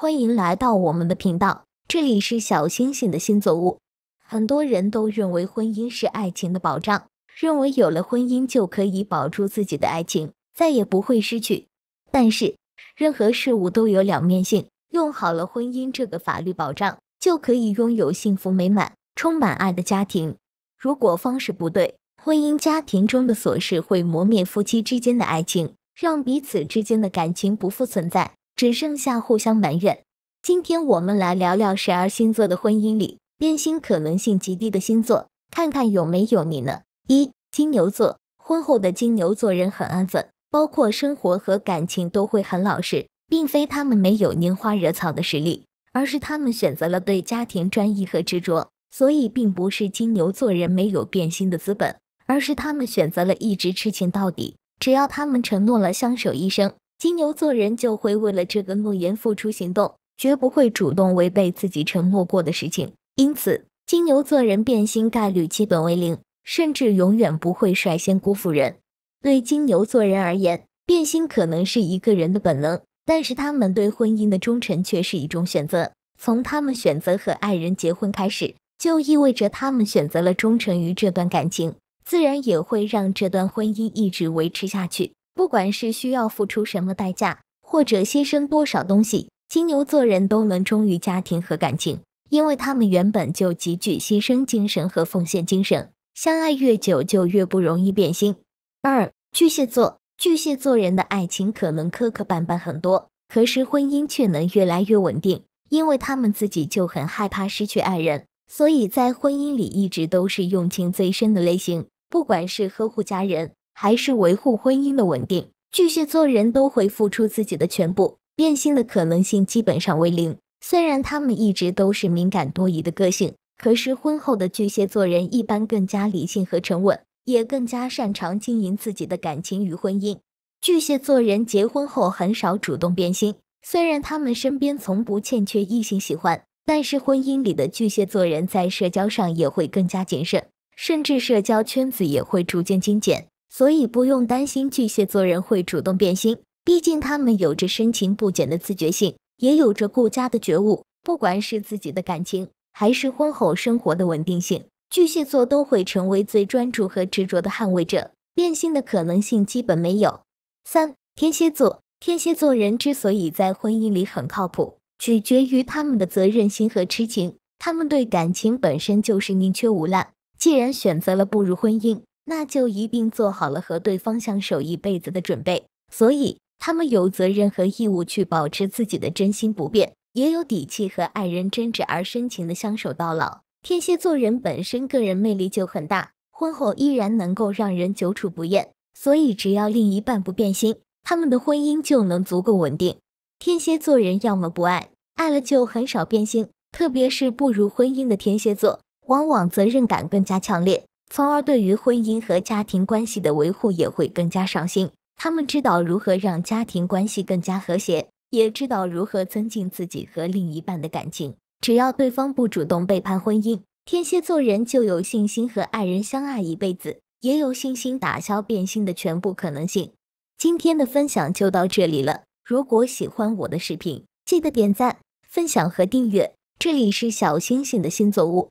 欢迎来到我们的频道，这里是小星星的新作物。很多人都认为婚姻是爱情的保障，认为有了婚姻就可以保住自己的爱情，再也不会失去。但是，任何事物都有两面性。用好了婚姻这个法律保障，就可以拥有幸福美满、充满爱的家庭。如果方式不对，婚姻家庭中的琐事会磨灭夫妻之间的爱情，让彼此之间的感情不复存在。只剩下互相埋怨。今天我们来聊聊十二星座的婚姻里变心可能性极低的星座，看看有没有你呢？一金牛座，婚后的金牛座人很安分，包括生活和感情都会很老实，并非他们没有拈花惹草的实力，而是他们选择了对家庭专一和执着。所以，并不是金牛座人没有变心的资本，而是他们选择了一直痴情到底。只要他们承诺了相守一生。金牛座人就会为了这个诺言付出行动，绝不会主动违背自己承诺过的事情。因此，金牛座人变心概率基本为零，甚至永远不会率先辜负人。对金牛座人而言，变心可能是一个人的本能，但是他们对婚姻的忠诚却是一种选择。从他们选择和爱人结婚开始，就意味着他们选择了忠诚于这段感情，自然也会让这段婚姻一直维持下去。不管是需要付出什么代价，或者牺牲多少东西，金牛座人都能忠于家庭和感情，因为他们原本就极具牺牲精神和奉献精神。相爱越久，就越不容易变心。二巨蟹座，巨蟹座人的爱情可能磕磕绊绊很多，可是婚姻却能越来越稳定，因为他们自己就很害怕失去爱人，所以在婚姻里一直都是用情最深的类型，不管是呵护家人。还是维护婚姻的稳定。巨蟹座人都会付出自己的全部，变心的可能性基本上为零。虽然他们一直都是敏感多疑的个性，可是婚后的巨蟹座人一般更加理性和沉稳，也更加擅长经营自己的感情与婚姻。巨蟹座人结婚后很少主动变心。虽然他们身边从不欠缺异性喜欢，但是婚姻里的巨蟹座人在社交上也会更加谨慎，甚至社交圈子也会逐渐精简。所以不用担心巨蟹座人会主动变心，毕竟他们有着深情不减的自觉性，也有着顾家的觉悟。不管是自己的感情，还是婚后生活的稳定性，巨蟹座都会成为最专注和执着的捍卫者，变心的可能性基本没有。三天蝎座，天蝎座人之所以在婚姻里很靠谱，取决于他们的责任心和痴情。他们对感情本身就是宁缺毋滥，既然选择了步入婚姻。那就一并做好了和对方相守一辈子的准备，所以他们有责任和义务去保持自己的真心不变，也有底气和爱人真挚而深情的相守到老。天蝎座人本身个人魅力就很大，婚后依然能够让人久处不厌，所以只要另一半不变心，他们的婚姻就能足够稳定。天蝎座人要么不爱，爱了就很少变心，特别是步入婚姻的天蝎座，往往责任感更加强烈。从而对于婚姻和家庭关系的维护也会更加上心。他们知道如何让家庭关系更加和谐，也知道如何增进自己和另一半的感情。只要对方不主动背叛婚姻，天蝎座人就有信心和爱人相爱一辈子，也有信心打消变心的全部可能性。今天的分享就到这里了。如果喜欢我的视频，记得点赞、分享和订阅。这里是小星星的星座屋。